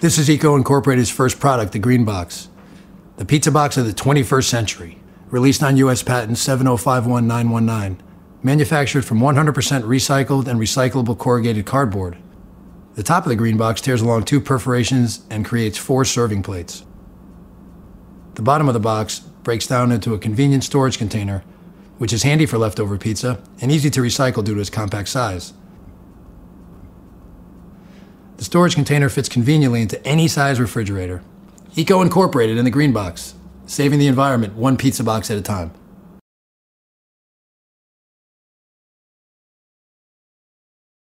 This is Eco Incorporated's first product, the Green Box, the pizza box of the 21st century, released on U.S. Patent 7051919, manufactured from 100% recycled and recyclable corrugated cardboard. The top of the green box tears along two perforations and creates four serving plates. The bottom of the box breaks down into a convenient storage container, which is handy for leftover pizza and easy to recycle due to its compact size. The storage container fits conveniently into any size refrigerator. Eco incorporated in the green box, saving the environment one pizza box at a time.